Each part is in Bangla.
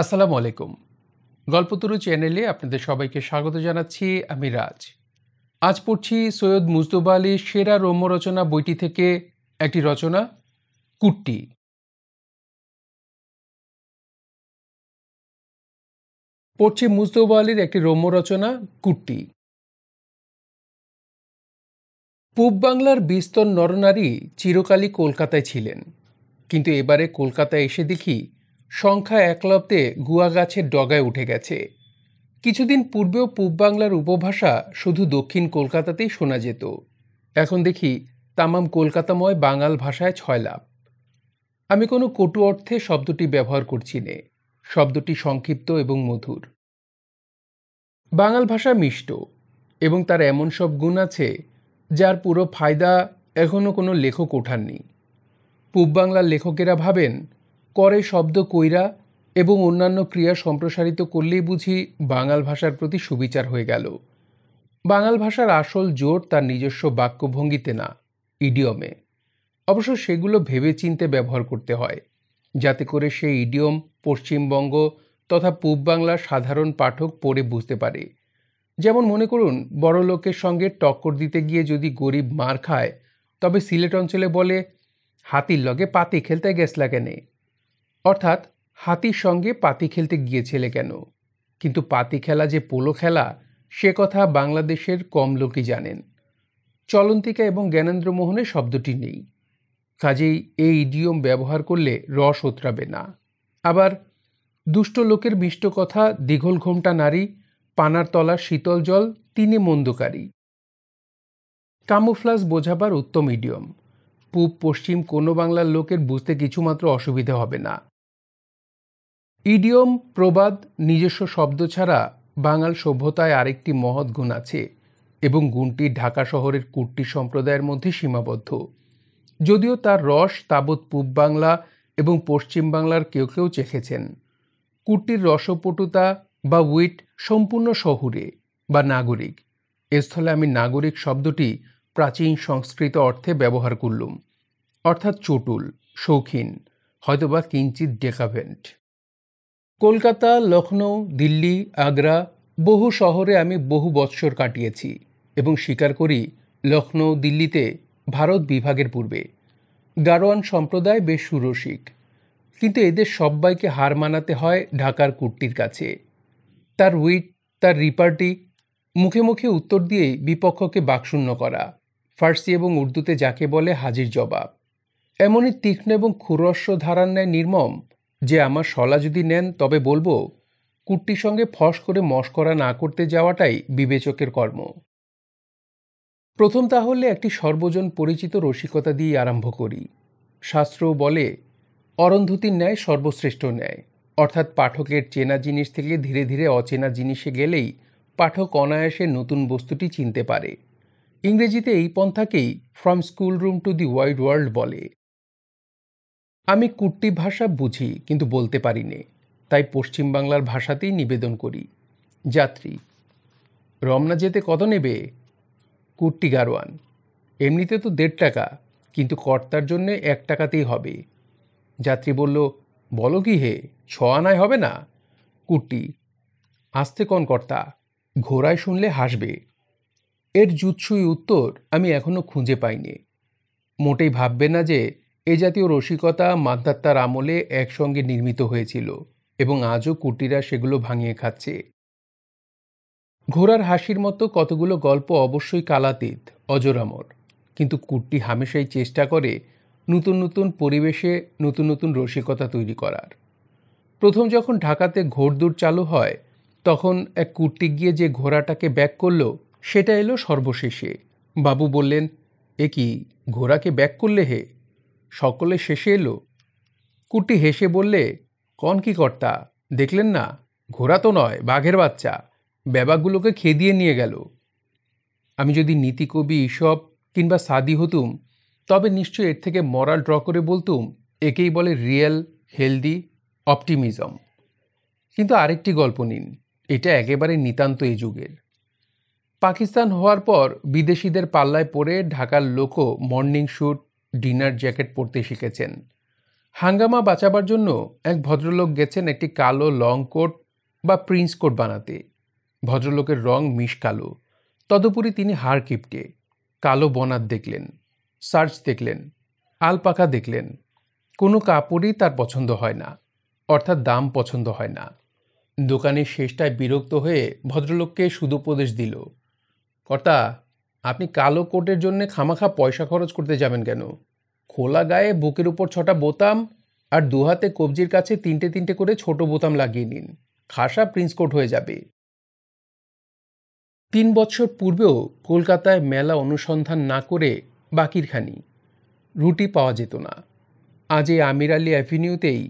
আসসালামু আলাইকুম গল্পতরু চ্যানেলে আপনাদের সবাইকে স্বাগত জানাচ্ছি আমি রাজ আজ পড়ছি সৈয়দ মুজতুব আলীর সেরা রৌম্য রচনা বইটি থেকে একটি রচনা কুট্টি পড়ছি মুজতুব আলীর একটি রৌম্য রচনা কুট্টি পূব বাংলার বিস্তর নরনারী চিরকালই কলকাতায় ছিলেন কিন্তু এবারে কলকাতায় এসে দেখি সংখ্যা একলব্দে গাছের ডগায় উঠে গেছে কিছুদিন পূর্বেও পূব বাংলার উপভাষা শুধু দক্ষিণ কলকাতাতেই শোনা যেত এখন দেখি তামাম কলকাতাময় বাঙাল ভাষায় ছয় লাভ আমি কোনো কটু অর্থে শব্দটি ব্যবহার করছি নে শব্দটি সংক্ষিপ্ত এবং মধুর বাঙাল ভাষা মিষ্ট এবং তার এমন সব গুণ আছে যার পুরো ফায়দা এখনও কোনো লেখক ওঠাননি পূব বাংলার লেখকেরা ভাবেন করে শব্দ কৈরা এবং অন্যান্য ক্রিয়া সম্প্রসারিত করলেই বুঝি বাঙাল ভাষার প্রতি সুবিচার হয়ে গেল বাঙাল ভাষার আসল জোর তার নিজস্ব বাক্যভঙ্গিতে না ইডিয়মে অবশ্য সেগুলো ভেবে চিনতে ব্যবহার করতে হয় যাতে করে সেই ইডিয়ম পশ্চিমবঙ্গ তথা পূব বাংলার সাধারণ পাঠক পড়ে বুঝতে পারে যেমন মনে করুন বড় লোকের সঙ্গে টক্কর দিতে গিয়ে যদি গরিব মার খায় তবে সিলেট অঞ্চলে বলে হাতির লগে পাতি খেলতে গেছলা কেনে অর্থাৎ হাতির সঙ্গে পাতি খেলতে গিয়েছিলে কেন কিন্তু পাতি খেলা যে পোলো খেলা সে কথা বাংলাদেশের কম লোকই জানেন চলন্তিকা এবং জ্ঞানেন্দ্র মোহনের শব্দটি নেই কাজেই এই ইডিয়ম ব্যবহার করলে রস ওতরাবে না আবার দুষ্ট লোকের মিষ্ট কথা দীঘল ঘোমটা নারী পানার তলার শীতল জল তিনি মন্দকারী কামোফ্লাস বোঝাবার উত্তম ইডিয়ম পূব পশ্চিম কোনো বাংলার লোকের বুঝতে কিছুমাত্র অসুবিধে হবে না ইডিয়ম প্রবাদ নিজস্ব শব্দ ছাড়া বাঙাল সভ্যতায় আরেকটি মহৎ গুণ আছে এবং গুণটি ঢাকা শহরের কুর্টি সম্প্রদায়ের মধ্যে সীমাবদ্ধ যদিও তার রস তাবৎ পূব বাংলা এবং পশ্চিম বাংলার কেউ কেউ চেখেছেন কুর্টির রসপটুতা বা উইট সম্পূর্ণ শহুরে বা নাগরিক এস্থলে আমি নাগরিক শব্দটি প্রাচীন সংস্কৃত অর্থে ব্যবহার করলুম অর্থাৎ চটুল শৌখিন হয়তোবা কিঞ্চিত ডেকাভেন্ট কলকাতা লখনৌ দিল্লি আগ্রা বহু শহরে আমি বহু বৎসর কাটিয়েছি এবং স্বীকার করি লখনৌ দিল্লিতে ভারত বিভাগের পূর্বে গারোয়ান সম্প্রদায় বেশ সুরসিক কিন্তু এদের সব্বাইকে হার মানাতে হয় ঢাকার কুর্তির কাছে তার উইট তার রিপার্টি মুখে মুখে উত্তর দিয়েই বিপক্ষকে বাকশূন্য করা ফার্সি এবং উর্দুতে যাকে বলে হাজির জবাব এমনই তীক্ষ্ণ এবং খুরস্ব ধারার ন্যায় নির্মম যে আমার শলা যদি নেন তবে বলবো কুট্টির সঙ্গে ফস করে মস্করা না করতে যাওয়াটাই বিবেচকের কর্ম প্রথম তাহলে একটি সর্বজন পরিচিত রসিকতা দিয়ে আরম্ভ করি শাস্ত্র বলে অরন্ধতির ন্যায় সর্বশ্রেষ্ঠ ন্যায় অর্থাৎ পাঠকের চেনা জিনিস থেকে ধীরে ধীরে অচেনা জিনিসে গেলেই পাঠক অনায়াসে নতুন বস্তুটি চিনতে পারে ইংরেজিতে এই পন্থাকেই from school room to the wide world বলে আমি কুট্টি ভাষা বুঝি কিন্তু বলতে পারি নে তাই পশ্চিমবাংলার ভাষাতেই নিবেদন করি যাত্রী রমনা যেতে কত নেবে কুট্টি গারোয়ান এমনিতে তো দেড় টাকা কিন্তু কর্তার জন্যে এক টাকাতেই হবে যাত্রী বলল বলো কি হে ছ আনায় হবে না কুট্টি আসতে কন কর্তা ঘোড়ায় শুনলে হাসবে এর জুৎসুই উত্তর আমি এখনও খুঁজে পাইনি মোটেই ভাববে না যে এ জাতীয় রসিকতা মাধ্যাত্মার আমলে একসঙ্গে নির্মিত হয়েছিল এবং আজও কুটিরা সেগুলো ভাঙিয়ে খাচ্ছে ঘোড়ার হাসির মতো কতগুলো গল্প অবশ্যই কালাতীত অজরামর কিন্তু কুট্টি হামেশাই চেষ্টা করে নতুন নতুন পরিবেশে নতুন নতুন রসিকতা তৈরি করার প্রথম যখন ঢাকাতে ঘোড়দৌড় চালু হয় তখন এক কুট্টি গিয়ে যে ঘোড়াটাকে ব্যাক করলো সেটা এলো সর্বশেষে বাবু বললেন এ কি ঘোড়াকে ব্যাক করলে হে সকলে শেষে এলো কুটি হেসে বললে কন কি কর্তা দেখলেন না ঘোড়া তো নয় বাঘের বাচ্চা ব্যাবাগুলোকে খেদিয়ে নিয়ে গেল আমি যদি নীতিকবি ঈশব কিংবা সাদি হতুম তবে নিশ্চয় এর থেকে মরাল ড্র করে বলতুম একেই বলে রিয়েল হেলদি অপটিমিজম কিন্তু আরেকটি গল্প নিন এটা একেবারে নিতান্ত এই যুগের পাকিস্তান হওয়ার পর বিদেশিদের পাল্লায় পড়ে ঢাকার লোকও মর্নিং শ্যুট ডিনার জ্যাকেট পরতে শিখেছেন হাঙ্গামা বাঁচাবার জন্য এক ভদ্রলোক গেছেন একটি কালো লং কোট বা প্রিন্স কোট বানাতে ভদ্রলোকের রং মিশ কালো তদুপরি তিনি হার কিপটে কালো বনাত দেখলেন সার্চ দেখলেন আলপাকা দেখলেন কোনো কাপড়ই তার পছন্দ হয় না অর্থাৎ দাম পছন্দ হয় না দোকানের শেষটায় বিরক্ত হয়ে ভদ্রলোককে সুদুপদেশ দিল কর্তা আপনি কালো কোটের জন্য খামাখা পয়সা খরচ করতে যাবেন কেন খোলা গায়ে বুকের উপর ছটা বোতাম আর দুহাতে কবজির কাছে তিনটে তিনটে করে ছোট বোতাম লাগিয়ে নিন খাসা প্রিন্স কোট হয়ে যাবে তিন বছর পূর্বেও কলকাতায় মেলা অনুসন্ধান না করে বাকিরখানি রুটি পাওয়া যেত না আজ এই আমির আলী অ্যাভিনিউতেই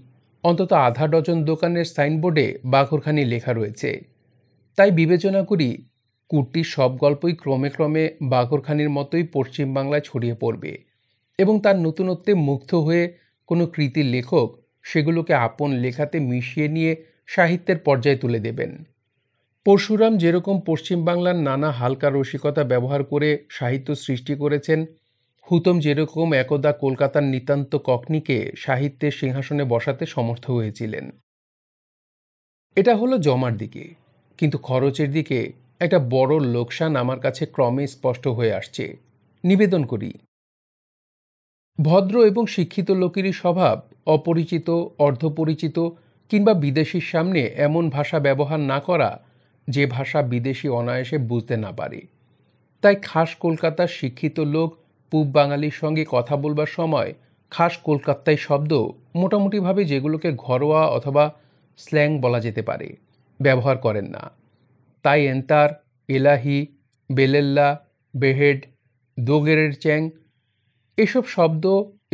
অন্তত আধা ডজন দোকানের সাইনবোর্ডে বাঘরখানি লেখা রয়েছে তাই বিবেচনা করি কুটির সব গল্পই ক্রমে ক্রমে বাগরখানির মতোই পশ্চিমবাংলায় ছড়িয়ে পড়বে এবং তার নতুনত্বে মুগ্ধ হয়ে কোনো কৃতির লেখক সেগুলোকে আপন লেখাতে মিশিয়ে নিয়ে সাহিত্যের পর্যায়ে তুলে দেবেন পরশুরাম যেরকম পশ্চিমবাংলার নানা হালকা রসিকতা ব্যবহার করে সাহিত্য সৃষ্টি করেছেন হুতম যেরকম একদা কলকাতার নিতান্ত ককনিকে সাহিত্যের সিংহাসনে বসাতে সমর্থ হয়েছিলেন এটা হলো জমার দিকে কিন্তু খরচের দিকে একটা বড় লোকসান আমার কাছে ক্রমে স্পষ্ট হয়ে আসছে নিবেদন করি ভদ্র এবং শিক্ষিত লোকেরই স্বভাব অপরিচিত অর্ধপরিচিত কিংবা বিদেশির সামনে এমন ভাষা ব্যবহার না করা যে ভাষা বিদেশি অনায়াসে বুঝতে না পারে তাই খাস কলকাতার শিক্ষিত লোক পূব বাঙালির সঙ্গে কথা বলবার সময় খাস কলকাতায় শব্দ মোটামুটিভাবে যেগুলোকে ঘরোয়া অথবা স্ল্যাং বলা যেতে পারে ব্যবহার করেন না তাই এন্তার এলাহি বেলেল্লা বেহেড দোগেরের চ্যাং এসব শব্দ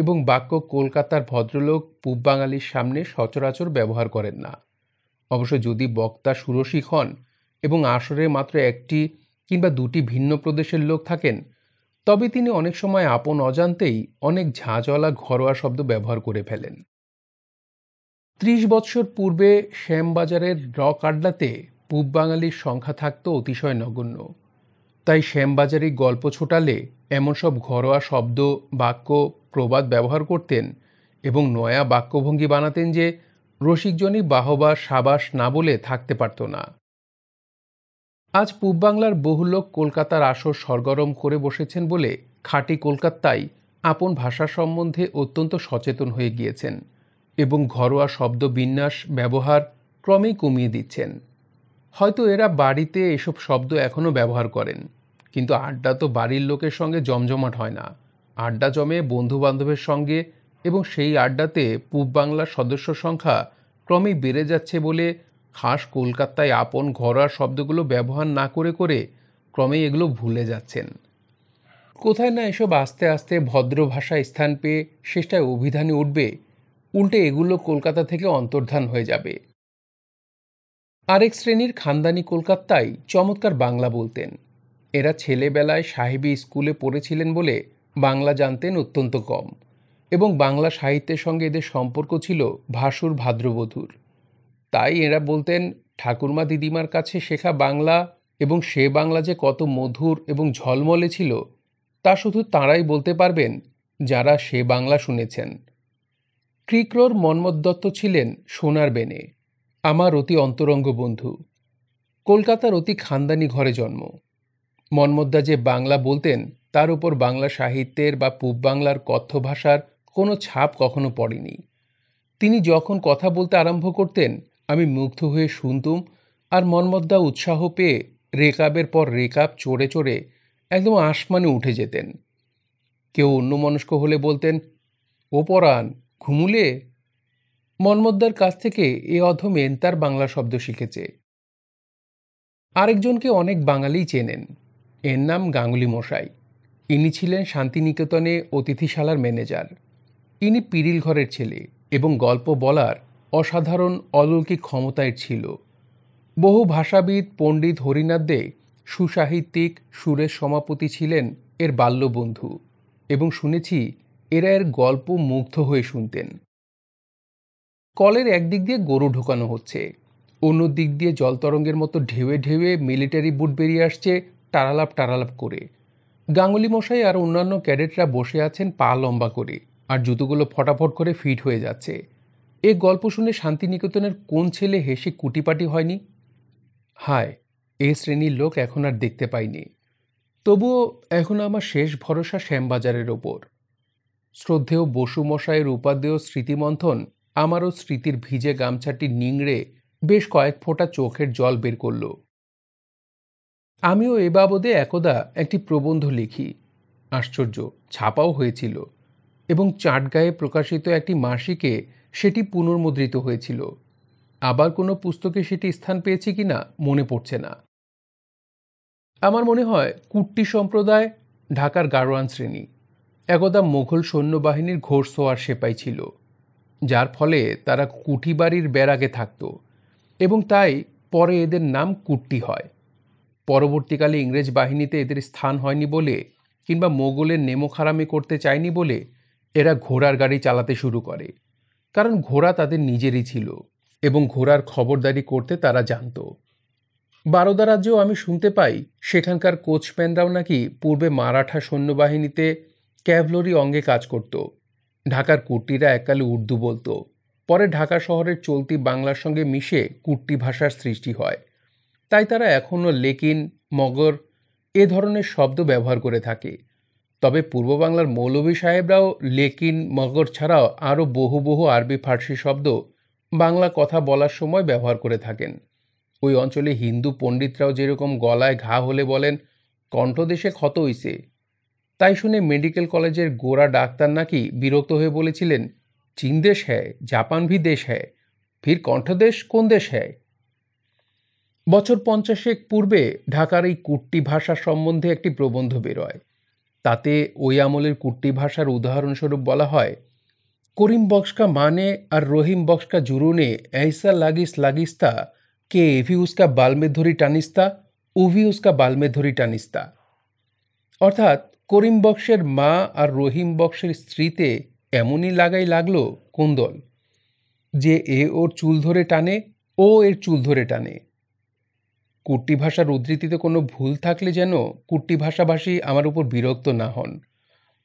এবং বাক্য কলকাতার ভদ্রলোক পূব বাঙালির সামনে সচরাচর ব্যবহার করেন না অবশ্য যদি বক্তা সুরসিক হন এবং আসরে মাত্র একটি কিংবা দুটি ভিন্ন প্রদেশের লোক থাকেন তবে তিনি অনেক সময় আপন অজান্তেই অনেক ঝাঁঝলা ঘরোয়া শব্দ ব্যবহার করে ফেলেন ত্রিশ বৎসর পূর্বে শ্যামবাজারের রক আড্ডাতে পূব বাঙালির সংখ্যা থাকত অতিশয় নগণ্য তাই শ্যামবাজারি গল্প ছোটালে এমন সব ঘরোয়া শব্দ বাক্য প্রবাদ ব্যবহার করতেন এবং নয়া বাক্যভঙ্গি বানাতেন যে রসিকজনই বাহবা সাবাস না বলে থাকতে পারত না আজ পূব বাংলার বহু লোক কলকাতার আসর সরগরম করে বসেছেন বলে খাঁটি কলকাতায় আপন ভাষা সম্বন্ধে অত্যন্ত সচেতন হয়ে গিয়েছেন এবং ঘরোয়া শব্দ বিন্যাস ব্যবহার ক্রমেই কমিয়ে দিচ্ছেন হয়তো এরা বাড়িতে এসব শব্দ এখনও ব্যবহার করেন কিন্তু আড্ডা তো বাড়ির লোকের সঙ্গে জমজমাট হয় না আড্ডা জমে বন্ধু বান্ধবের সঙ্গে এবং সেই আড্ডাতে পূব বাংলার সদস্য সংখ্যা ক্রমেই বেড়ে যাচ্ছে বলে খাস কলকাতায় আপন ঘরোয়া শব্দগুলো ব্যবহার না করে করে ক্রমেই এগুলো ভুলে যাচ্ছেন কোথায় না এসব আস্তে আস্তে ভদ্র ভাষা স্থান পেয়ে শেষটায় অভিধানে উঠবে উল্টে এগুলো কলকাতা থেকে অন্তর্ধান হয়ে যাবে আরেক শ্রেণীর খানদানি কলকাতায় চমৎকার বাংলা বলতেন এরা ছেলেবেলায় সাহেবী স্কুলে পড়েছিলেন বলে বাংলা জানতেন অত্যন্ত কম এবং বাংলা সাহিত্যের সঙ্গে এদের সম্পর্ক ছিল ভাসুর ভাদ্রবধূর তাই এরা বলতেন ঠাকুরমা দিদিমার কাছে শেখা বাংলা এবং সে বাংলা যে কত মধুর এবং ঝলমলে ছিল তা শুধু তাঁরাই বলতে পারবেন যারা সে বাংলা শুনেছেন ক্রিক্রোর মন্মদ দত্ত ছিলেন সোনার বেনে আমার অতি অন্তরঙ্গ বন্ধু কলকাতার অতি খানদানি ঘরে জন্ম মন্মদ্দা যে বাংলা বলতেন তার উপর বাংলা সাহিত্যের বা পূব বাংলার কথ্য ভাষার কোনো ছাপ কখনো পড়েনি তিনি যখন কথা বলতে আরম্ভ করতেন আমি মুগ্ধ হয়ে শুনতুম আর মন্মদ্দা উৎসাহ পেয়ে রেকাবের পর রেকাব চড়ে চড়ে একদম আসমানে উঠে যেতেন কেউ অন্য মনস্ক হলে বলতেন ও পরাণ ঘুমুলে মন্মদ্দার কাছ থেকে এ অধমে তার বাংলা শব্দ শিখেছে আরেকজনকে অনেক বাঙালি চেনেন এর নাম গাঙ্গুলি মশাই ইনি ছিলেন শান্তিনিকেতনে অতিথিশালার ম্যানেজার ইনি পিরিল ঘরের ছেলে এবং গল্প বলার অসাধারণ অলৌকিক ক্ষমতায় ছিল বহু ভাষাবিদ পণ্ডিত হরিনাথ দে সুসাহিত্যিক সুরের সভাপতি ছিলেন এর বাল্যবন্ধু এবং শুনেছি এরা এর গল্প মুগ্ধ হয়ে শুনতেন কলের একদিক দিয়ে গরু ঢোকানো হচ্ছে অন্য দিক দিয়ে জল তরঙ্গের মতো ঢেউয়ে ঢেউয়ে মিলিটারি বুট বেরিয়ে আসছে টারালাপ টারালাপ করে গাঙ্গুলি মশাই আর অন্যান্য ক্যাডেটরা বসে আছেন পা লম্বা করে আর জুতোগুলো ফটাফট করে ফিট হয়ে যাচ্ছে এ গল্প শুনে শান্তিনিকেতনের কোন ছেলে হেসে কুটিপাটি হয়নি হায় এ শ্রেণীর লোক এখন আর দেখতে পাইনি তবুও এখন আমার শেষ ভরসা শ্যামবাজারের ওপর শ্রদ্ধেয় বসু মশাইয়ের উপাদেয় স্মৃতিমন্থন আমারও স্মৃতির ভিজে গামছাটি নিংড়ে বেশ কয়েক ফোঁটা চোখের জল বের করল আমিও এ বাবদে একদা একটি প্রবন্ধ লিখি আশ্চর্য ছাপাও হয়েছিল এবং চাটগায়ে প্রকাশিত একটি মাসিকে সেটি পুনর্মুদ্রিত হয়েছিল আবার কোনো পুস্তকে সেটি স্থান পেয়েছে কি না মনে পড়ছে না আমার মনে হয় কুট্টি সম্প্রদায় ঢাকার গারোয়ান শ্রেণী একদা মোঘল সৈন্যবাহিনীর সোয়ার সেপাই ছিল যার ফলে তারা কুটিবাড়ির বেড়াগে থাকত এবং তাই পরে এদের নাম কুট্টি হয় পরবর্তীকালে ইংরেজ বাহিনীতে এদের স্থান হয়নি বলে কিংবা মোগলের নেমোখারামি করতে চায়নি বলে এরা ঘোড়ার গাড়ি চালাতে শুরু করে কারণ ঘোড়া তাদের নিজেরই ছিল এবং ঘোড়ার খবরদারি করতে তারা জানত বারোদা রাজ্যেও আমি শুনতে পাই সেখানকার কোচম্যানরাও নাকি পূর্বে মারাঠা সৈন্যবাহিনীতে ক্যাভলরি অঙ্গে কাজ করত ঢাকার কুর্তিরা এককালে উর্দু বলতো পরে ঢাকা শহরের চলতি বাংলার সঙ্গে মিশে কুর্তি ভাষার সৃষ্টি হয় তাই তারা এখনও লেকিন মগর এ ধরনের শব্দ ব্যবহার করে থাকে তবে পূর্ব বাংলার মৌলভী সাহেবরাও লেকিন মগর ছাড়াও আরও বহু বহু আরবি ফার্সি শব্দ বাংলা কথা বলার সময় ব্যবহার করে থাকেন ওই অঞ্চলে হিন্দু পণ্ডিতরাও যেরকম গলায় ঘা হলে বলেন কণ্ঠদেশে ক্ষত হইছে তাই শুনে মেডিকেল কলেজের গোড়া ডাক্তার নাকি বিরক্ত হয়ে বলেছিলেন চীন দেশ হ্যায় জাপান ভি দেশ হ্যায় ফির কণ্ঠদেশ কোন দেশ হ্যায় বছর পঞ্চাশেক পূর্বে ঢাকার এই কুট্টি ভাষা সম্বন্ধে একটি প্রবন্ধ বেরোয় তাতে ওই আমলের কুট্টি ভাষার উদাহরণস্বরূপ বলা হয় করিম বক্সকা মানে আর রহিম বক্সকা জুরুনে এসা লাগিস লাগিস্তা কে এভি উস্কা বালমে ধরি টানিস্তা উভি উস্কা বালমে ধরি টানিস্তা অর্থাৎ করিম বক্সের মা আর রহিম বক্সের স্ত্রীতে এমনই লাগাই লাগল কুন্দল যে এ ওর চুল ধরে টানে ও এর চুল ধরে টানে কুট্টি ভাষার উদ্ধৃতিতে কোনো ভুল থাকলে যেন কুট্টি ভাষাভাষী আমার উপর বিরক্ত না হন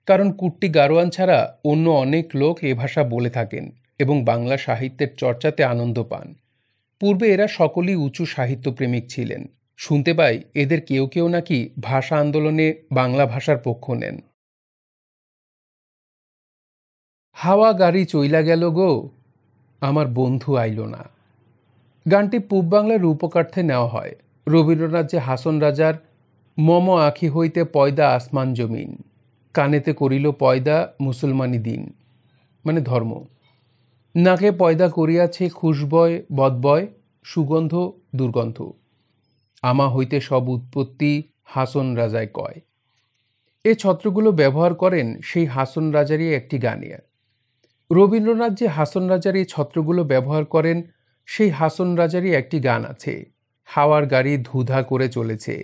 কারণ কুট্টি গারোয়ান ছাড়া অন্য অনেক লোক এ ভাষা বলে থাকেন এবং বাংলা সাহিত্যের চর্চাতে আনন্দ পান পূর্বে এরা সকলেই উঁচু সাহিত্যপ্রেমিক ছিলেন শুনতে পাই এদের কেউ কেউ নাকি ভাষা আন্দোলনে বাংলা ভাষার পক্ষ নেন হাওয়া গাড়ি চইলা গেল গো আমার বন্ধু আইল না গানটি পূব বাংলার রূপকার্থে নেওয়া হয় রবীন্দ্রনাথ যে হাসন রাজার মম আখি হইতে পয়দা আসমান জমিন কানেতে করিল পয়দা মুসলমানি দিন মানে ধর্ম নাকে পয়দা করিয়াছে খুশবয় বদবয় সুগন্ধ দুর্গন্ধ আমা হইতে সব উৎপত্তি হাসন রাজায় কয় এ ছত্রগুলো ব্যবহার করেন সেই হাসন রাজারই একটি গানিয়া রবীন্দ্রনাথ যে হাসন রাজার এই ছত্রগুলো ব্যবহার করেন সেই হাসন রাজারই একটি গান আছে হাওয়ার গাড়ি ধুধা করে চলেছে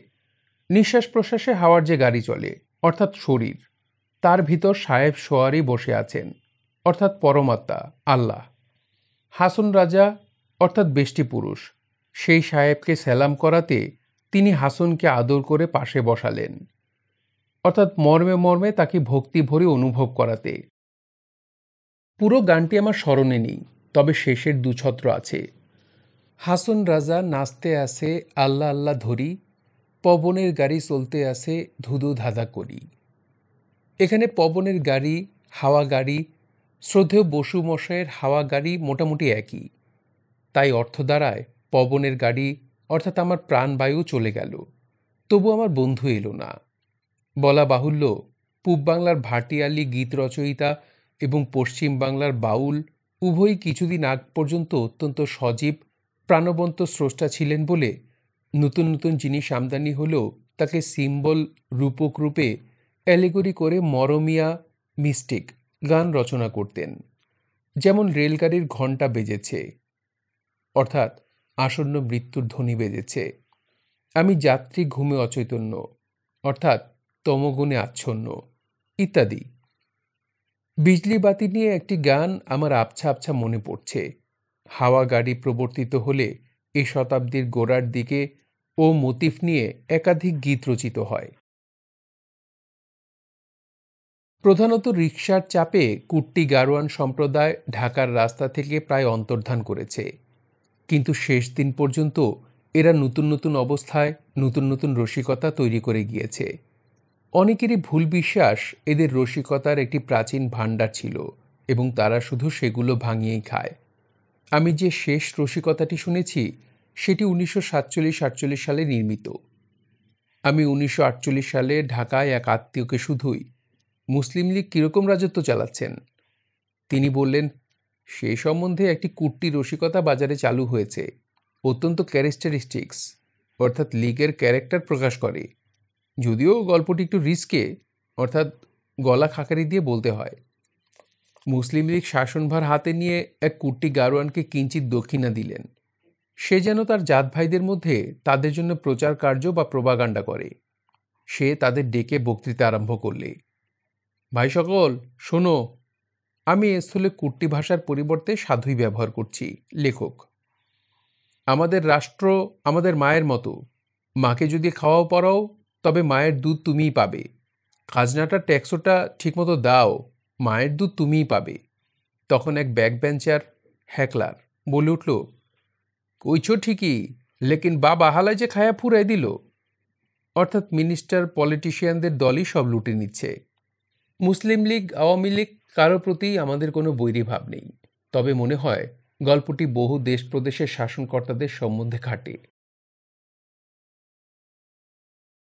নিঃশ্বাস প্রশ্বাসে হাওয়ার যে গাড়ি চলে অর্থাৎ শরীর তার ভিতর সাহেব সোয়ারি বসে আছেন অর্থাৎ পরমাত্মা আল্লাহ হাসন রাজা অর্থাৎ বেষ্টি পুরুষ সেই সাহেবকে সেলাম করাতে তিনি হাসনকে আদর করে পাশে বসালেন অর্থাৎ মর্মে মর্মে তাকে ভক্তি ভরে অনুভব করাতে পুরো গানটি আমার স্মরণে নেই তবে শেষের দুছত্র আছে হাসন রাজা নাচতে আসে আল্লাহ আল্লাহ ধরি পবনের গাড়ি চলতে আসে ধুধু ধাঁধা করি এখানে পবনের গাড়ি হাওয়া গাড়ি শ্রদ্ধেয় বসু মশাইয়ের হাওয়া গাড়ি মোটামুটি একই তাই অর্থ দ্বারায় পবনের গাড়ি অর্থাৎ আমার প্রাণবায়ু চলে গেল তবু আমার বন্ধু এলো না বলা বাহুল্য পূব বাংলার ভাটিয়ালি গীত রচয়িতা এবং পশ্চিম বাংলার বাউল উভয়ই কিছুদিন আগ পর্যন্ত অত্যন্ত সজীব প্রাণবন্ত স্রষ্টা ছিলেন বলে নতুন নতুন জিনিস আমদানি হলেও তাকে সিম্বল রূপক রূপে অ্যালেগরি করে মরমিয়া মিস্টিক গান রচনা করতেন যেমন রেলগাড়ির ঘণ্টা বেজেছে অর্থাৎ আসন্ন মৃত্যুর ধ্বনি বেজেছে আমি যাত্রী ঘুমে অচৈতন্য অর্থাৎ তমগুণে আচ্ছন্ন ইত্যাদি বিজলি বাতি নিয়ে একটি গান আমার আবছা আবছা মনে পড়ছে হাওয়া গাড়ি প্রবর্তিত হলে এ শতাব্দীর গোড়ার দিকে ও মতিফ নিয়ে একাধিক গীত রচিত হয় প্রধানত রিকশার চাপে কুট্টি গারোয়ান সম্প্রদায় ঢাকার রাস্তা থেকে প্রায় অন্তর্ধান করেছে কিন্তু শেষ দিন পর্যন্ত এরা নতুন নতুন অবস্থায় নতুন নতুন রসিকতা তৈরি করে গিয়েছে অনেকেরই ভুল বিশ্বাস এদের রসিকতার একটি প্রাচীন ভাণ্ডার ছিল এবং তারা শুধু সেগুলো ভাঙিয়েই খায় আমি যে শেষ রসিকতাটি শুনেছি সেটি উনিশশো সাতচল্লিশ আটচল্লিশ সালে নির্মিত আমি উনিশশো আটচল্লিশ সালে ঢাকায় এক আত্মীয়কে শুধুই মুসলিম লীগ কীরকম রাজত্ব চালাচ্ছেন তিনি বললেন সেই সম্বন্ধে একটি কুট্টি রসিকতা বাজারে চালু হয়েছে অত্যন্ত ক্যারেক্টারিস্টিক্স অর্থাৎ লিগের ক্যারেক্টার প্রকাশ করে যদিও গল্পটি একটু রিস্কে অর্থাৎ গলা খাঁকারি দিয়ে বলতে হয় মুসলিম লীগ শাসনভার হাতে নিয়ে এক কুট্টি গারোয়ানকে কিঞ্চিত দক্ষিণা দিলেন সে যেন তার জাত ভাইদের মধ্যে তাদের জন্য প্রচার কার্য বা প্রবাগান্ডা করে সে তাদের ডেকে বক্তৃতা আরম্ভ করলে ভাই সকল শোনো আমি এ স্থলে কুর্টি ভাষার পরিবর্তে সাধুই ব্যবহার করছি লেখক আমাদের রাষ্ট্র আমাদের মায়ের মতো মাকে যদি খাওয়াও পড়াও তবে মায়ের দুধ তুমিই পাবে খাজনাটা ট্যাক্সোটা ঠিকমতো দাও মায়ের দুধ তুমিই পাবে তখন এক ব্যাক বেঞ্চার হ্যাকলার বলে উঠল কইছো ঠিকই লেকিন বাবা হালায় যে খায়া ফুরাই দিল অর্থাৎ মিনিস্টার পলিটিশিয়ানদের দলই সব লুটে নিচ্ছে মুসলিম লীগ আওয়ামী লীগ কারো প্রতি আমাদের কোনো ভাব নেই তবে মনে হয় গল্পটি বহু দেশ প্রদেশের শাসনকর্তাদের সম্বন্ধে খাটে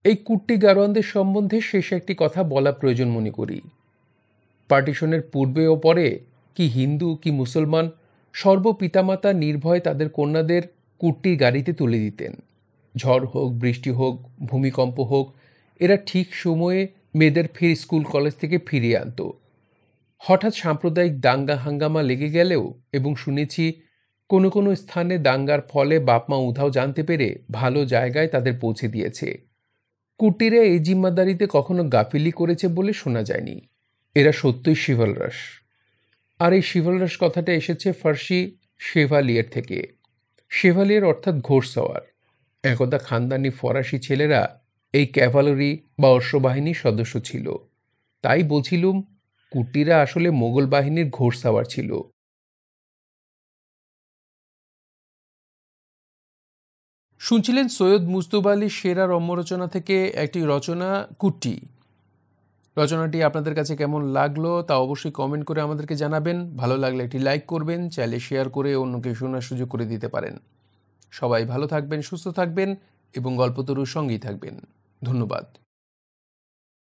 এই কুট্টি গারোয়ানদের সম্বন্ধে শেষে একটি কথা বলা প্রয়োজন মনে করি পার্টিশনের পূর্বে ও পরে কি হিন্দু কি মুসলমান সর্ব পিতামাতা নির্ভয়ে তাদের কন্যাদের কুট্টির গাড়িতে তুলে দিতেন ঝড় হোক বৃষ্টি হোক ভূমিকম্প হোক এরা ঠিক সময়ে মেয়েদের ফের স্কুল কলেজ থেকে ফিরিয়ে আনত হঠাৎ সাম্প্রদায়িক দাঙ্গা হাঙ্গামা লেগে গেলেও এবং শুনেছি কোনো কোনো স্থানে দাঙ্গার ফলে বাপমা উধাও জানতে পেরে ভালো জায়গায় তাদের পৌঁছে দিয়েছে কুটিরে এই জিম্মাদারিতে কখনো গাফিলি করেছে বলে শোনা যায়নি এরা সত্যই শিবলরস আর এই শিবলরস কথাটা এসেছে ফার্সি শেভালিয়ার থেকে শেভালিয়ার অর্থাৎ ঘোড়সওয়ার একদা খানদানি ফরাসি ছেলেরা এই ক্যাভালরি বা অশ্ববাহিনীর সদস্য ছিল তাই বলছিলুম কুটিরা আসলে মোগল বাহিনীর ঘোড়সাওয়ার ছিল শুনছিলেন সৈয়দ মুস্তুব আলী সেরা রম্যরচনা থেকে একটি রচনা কুটি রচনাটি আপনাদের কাছে কেমন লাগলো তা অবশ্যই কমেন্ট করে আমাদেরকে জানাবেন ভালো লাগলে একটি লাইক করবেন চাইলে শেয়ার করে অন্যকে শোনার সুযোগ করে দিতে পারেন সবাই ভালো থাকবেন সুস্থ থাকবেন এবং গল্পতরুর সঙ্গেই থাকবেন ধন্যবাদ